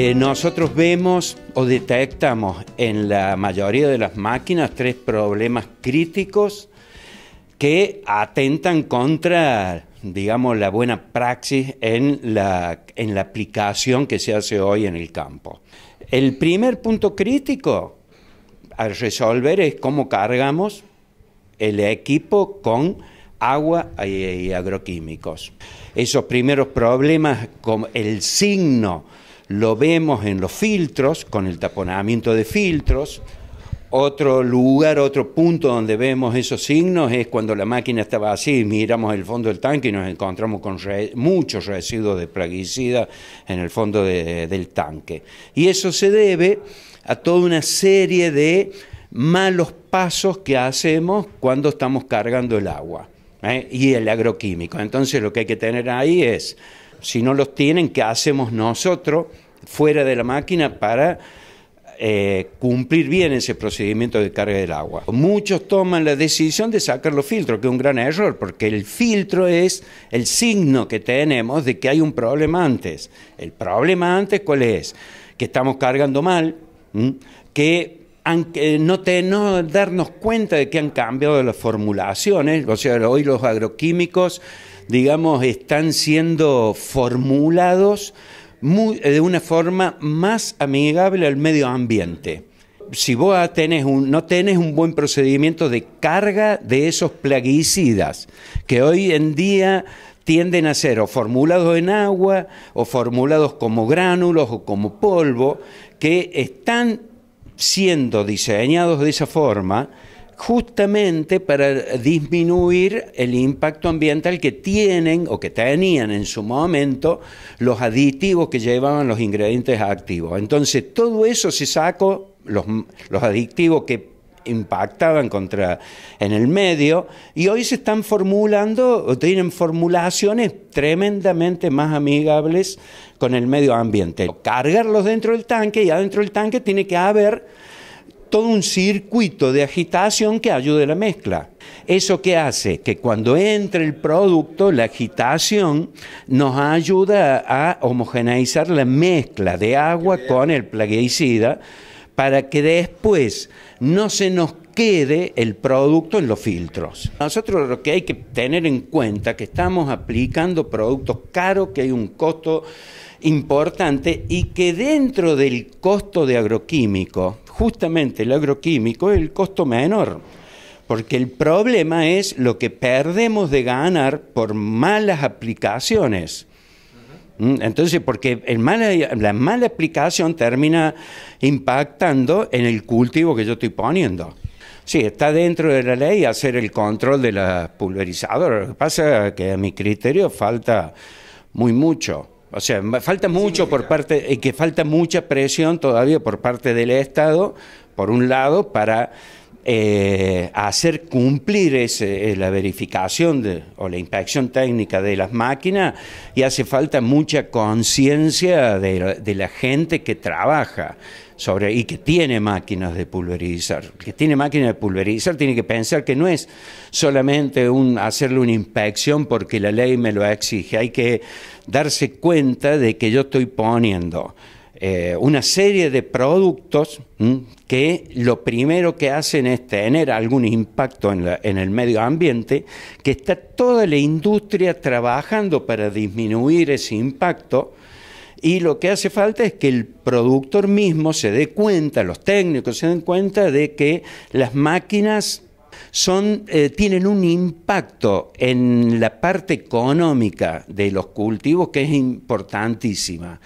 Eh, nosotros vemos o detectamos en la mayoría de las máquinas tres problemas críticos que atentan contra, digamos, la buena praxis en la, en la aplicación que se hace hoy en el campo. El primer punto crítico al resolver es cómo cargamos el equipo con agua y agroquímicos. Esos primeros problemas, como el signo lo vemos en los filtros, con el taponamiento de filtros. Otro lugar, otro punto donde vemos esos signos es cuando la máquina estaba así, miramos el fondo del tanque y nos encontramos con muchos residuos de plaguicida en el fondo del tanque. Y eso se debe a toda una serie de malos pasos que hacemos cuando estamos cargando el agua ¿eh? y el agroquímico. Entonces lo que hay que tener ahí es si no los tienen, ¿qué hacemos nosotros fuera de la máquina para eh, cumplir bien ese procedimiento de carga del agua. Muchos toman la decisión de sacar los filtros, que es un gran error, porque el filtro es el signo que tenemos de que hay un problema antes. El problema antes, ¿cuál es? Que estamos cargando mal, que no, tenemos no darnos cuenta de que han cambiado las formulaciones, o sea, hoy los agroquímicos digamos, están siendo formulados de una forma más amigable al medio ambiente. Si vos ah, no tenés un buen procedimiento de carga de esos plaguicidas, que hoy en día tienden a ser o formulados en agua, o formulados como gránulos o como polvo, que están siendo diseñados de esa forma, justamente para disminuir el impacto ambiental que tienen o que tenían en su momento los aditivos que llevaban los ingredientes activos. Entonces, todo eso se sacó, los, aditivos que impactaban contra en el medio y hoy se están formulando o tienen formulaciones tremendamente más amigables con el medio ambiente. Cargarlos dentro del tanque y adentro del tanque tiene que haber todo un circuito de agitación que ayude a la mezcla. Eso que hace que cuando entre el producto, la agitación nos ayuda a homogeneizar la mezcla de agua con el plaguicida para que después no se nos quede el producto en los filtros. Nosotros lo que hay que tener en cuenta es que estamos aplicando productos caros, que hay un costo importante y que dentro del costo de agroquímico, justamente el agroquímico es el costo menor, porque el problema es lo que perdemos de ganar por malas aplicaciones. Mm, entonces, porque el la mala aplicación termina impactando en el cultivo que yo estoy poniendo. Sí, está dentro de la ley hacer el control de las pulverizadoras. Lo que pasa es que a mi criterio falta muy mucho. O sea, falta mucho por parte, y eh, que falta mucha presión todavía por parte del Estado, por un lado, para eh, hacer cumplir eh, la verificación o la inspección técnica de las máquinas y hace falta mucha conciencia de, la gente que trabaja sobre y que tiene máquinas de pulverizar. que tiene máquinas de pulverizar tiene que pensar que no es solamente hacerle una inspección porque la ley me lo exige, hay que darse cuenta de que yo estoy poniendo eh, una serie de productos que lo primero que hacen es tener algún impacto en, el medio ambiente, que está toda la industria trabajando para disminuir ese impacto. Y lo que hace falta es que el productor mismo se dé cuenta, los técnicos se den cuenta de que las máquinas son, eh, tienen un impacto en la parte económica de los cultivos que es importantísima.